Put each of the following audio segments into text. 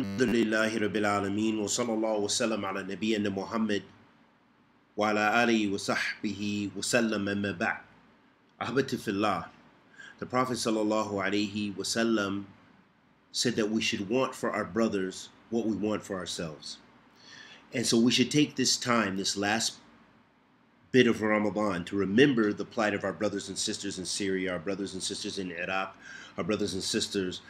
Alameen الحمد لله رب العالمين وصلى الله وسلم على نبينا محمد وعلى آله وصحبه وسلم أما بعد أحبتي في الله The Prophet sallallahu alaihi wasallam said that we should want for our brothers what we want for ourselves. And so we should take this time, this last bit of Ramadan, to remember the plight of our brothers and sisters in Syria, our brothers and sisters in Iraq, our brothers and sisters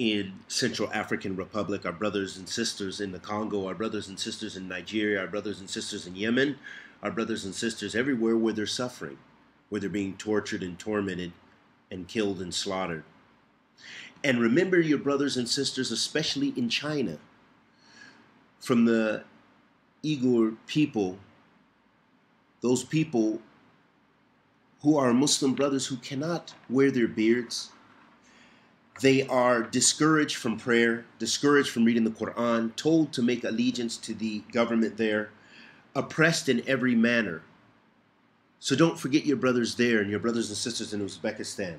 in Central African Republic, our brothers and sisters in the Congo, our brothers and sisters in Nigeria, our brothers and sisters in Yemen, our brothers and sisters everywhere where they're suffering, where they're being tortured and tormented and killed and slaughtered. And remember your brothers and sisters, especially in China, from the Uyghur people, those people who are Muslim brothers who cannot wear their beards, they are discouraged from prayer, discouraged from reading the Quran, told to make allegiance to the government there, oppressed in every manner. So don't forget your brothers there and your brothers and sisters in Uzbekistan.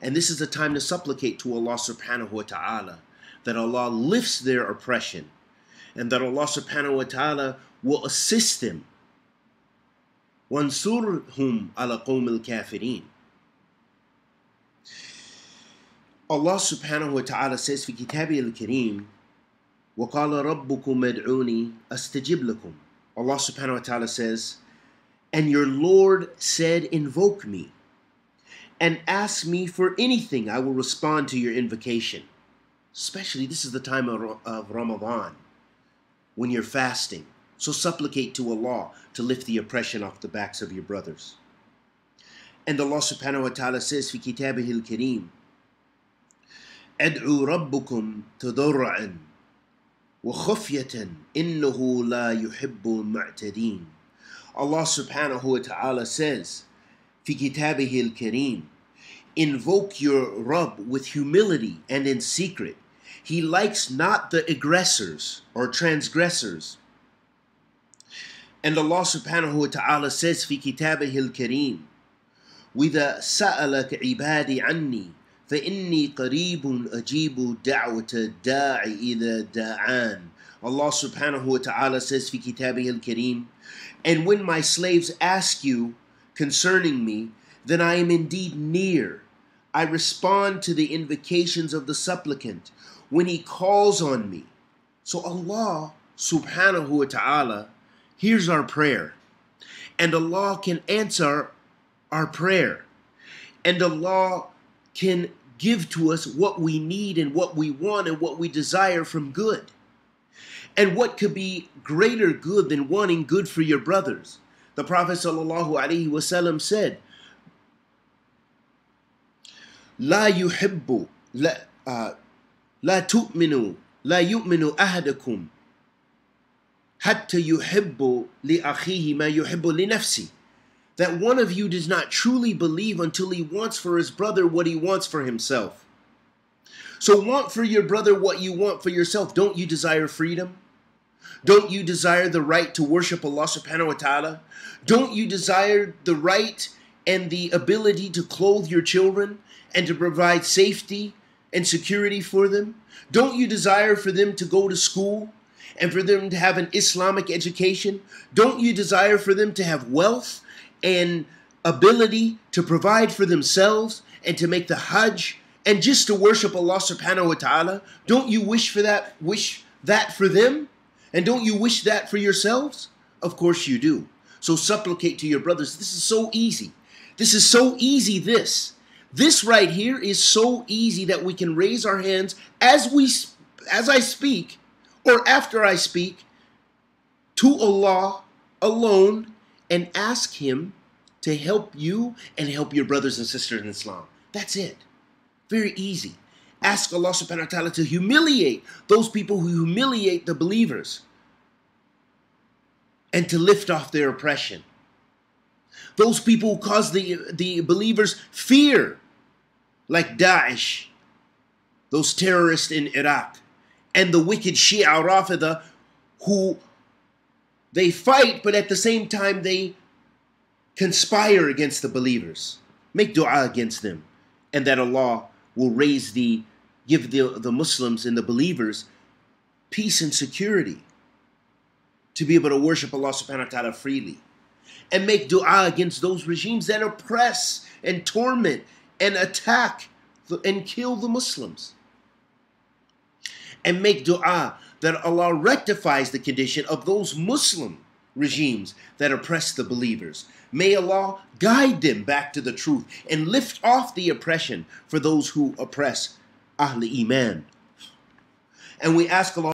And this is a time to supplicate to Allah subhanahu wa ta'ala that Allah lifts their oppression and that Allah subhanahu wa ta'ala will assist them. وَانْصُرْهُمْ عَلَى قَوْمِ الْكَافِرِينَ Allah subhanahu wa ta'ala says في كتابه الكريم وقال ربكم ادعوني استجب لكم Allah subhanahu wa ta'ala says and your Lord said invoke me and ask me for anything I will respond to your invocation especially this is the time of Ramadan when you're fasting so supplicate to Allah to lift the oppression off the backs of your brothers and Allah subhanahu wa ta'ala says في كتابه الكريم ادعوا ربكم تضرعا وخفية إنه لا يحب المعتدين Allah subhanahu wa ta'ala says في كتابه الكريم Invoke your Rabb with humility and in secret. He likes not the aggressors or transgressors. And Allah subhanahu wa ta'ala says في كتابه الكريم وإذا سألك عبادي عني فإني قريب أجيب دعوة الداع إذا دعان Allah subhanahu wa ta'ala says في كتابه الكريم And when my slaves ask you concerning me, then I am indeed near. I respond to the invocations of the supplicant when he calls on me. So Allah subhanahu wa ta'ala hears our prayer. And Allah can answer our prayer. And Allah can give to us what we need and what we want and what we desire from good. And what could be greater good than wanting good for your brothers? The Prophet ﷺ said, "La yuhibbu, la uh, la تؤمنوا ahadakum, hatta yuhibbu حتى يحب لأخيه ما يحب لنفسه that one of you does not truly believe until he wants for his brother what he wants for himself. So want for your brother what you want for yourself. Don't you desire freedom? Don't you desire the right to worship Allah subhanahu wa ta'ala? Don't you desire the right and the ability to clothe your children and to provide safety and security for them? Don't you desire for them to go to school and for them to have an Islamic education? Don't you desire for them to have wealth? and ability to provide for themselves and to make the Hajj and just to worship Allah subhanahu wa ta'ala? Don't you wish for that wish that for them? And don't you wish that for yourselves? Of course you do. So supplicate to your brothers. This is so easy. This is so easy this. This right here is so easy that we can raise our hands as we as I speak or after I speak to Allah alone and ask Him to help you and help your brothers and sisters in Islam. That's it. Very easy. Ask Allah subhanahu wa ta'ala to humiliate those people who humiliate the believers and to lift off their oppression. Those people who cause the, the believers fear, like Daesh, those terrorists in Iraq, and the wicked Shia Rafida who they fight, but at the same time, they conspire against the believers. Make dua against them, and that Allah will raise the, give the, the Muslims and the believers peace and security to be able to worship Allah subhanahu wa ta'ala freely. And make dua against those regimes that oppress and torment and attack and kill the Muslims. And make dua that Allah rectifies the condition of those Muslim regimes that oppress the believers. May Allah guide them back to the truth and lift off the oppression for those who oppress Ahl Iman. And we ask Allah.